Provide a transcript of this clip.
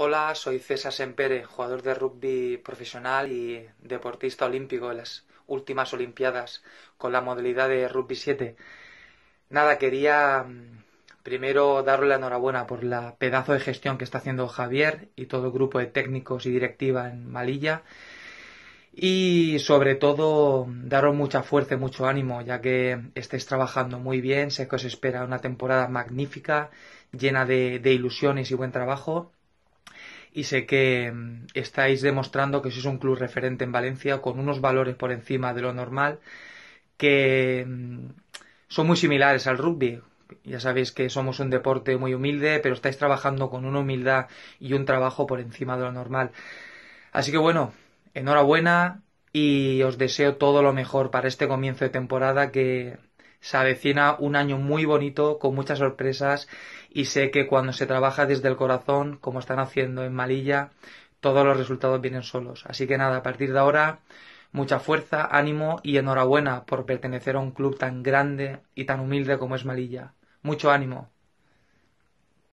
Hola, soy César Sempere, jugador de rugby profesional y deportista olímpico en las últimas Olimpiadas con la modalidad de rugby 7. Nada, quería mm, primero darle la enhorabuena por la pedazo de gestión que está haciendo Javier y todo el grupo de técnicos y directiva en Malilla. Y sobre todo, daros mucha fuerza y mucho ánimo, ya que estáis trabajando muy bien. Sé que os espera una temporada magnífica, llena de ilusiones y buen trabajo y sé que mm, estáis demostrando que sois un club referente en Valencia con unos valores por encima de lo normal que mm, son muy similares al rugby. Ya sabéis que somos un deporte muy humilde, pero estáis trabajando con una humildad y un trabajo por encima de lo normal. Así que bueno, enhorabuena y os deseo todo lo mejor para este comienzo de temporada que se avecina un año muy bonito, con muchas sorpresas, y sé que cuando se trabaja desde el corazón, como están haciendo en Malilla, todos los resultados vienen solos. Así que nada, a partir de ahora, mucha fuerza, ánimo y enhorabuena por pertenecer a un club tan grande y tan humilde como es Malilla. Mucho ánimo.